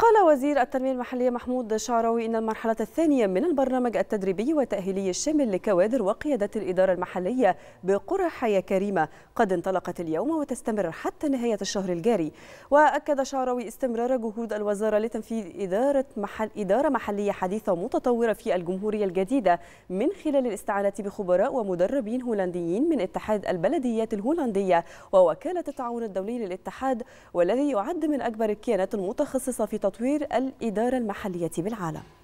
قال وزير التنمية المحلية محمود شعراوي إن المرحلة الثانية من البرنامج التدريبي والتأهيلي الشامل لكوادر وقيادة الإدارة المحلية بقرى حياة كريمة قد انطلقت اليوم وتستمر حتى نهاية الشهر الجاري وأكد شعراوي استمرار جهود الوزارة لتنفيذ إدارة محل إدارة محلية حديثة ومتطورة في الجمهورية الجديدة من خلال الاستعانة بخبراء ومدربين هولنديين من اتحاد البلديات الهولندية ووكالة التعاون الدولي للاتحاد والذي يعد من أكبر الكيانات المتخصصة في تطوير الإدارة المحلية بالعالم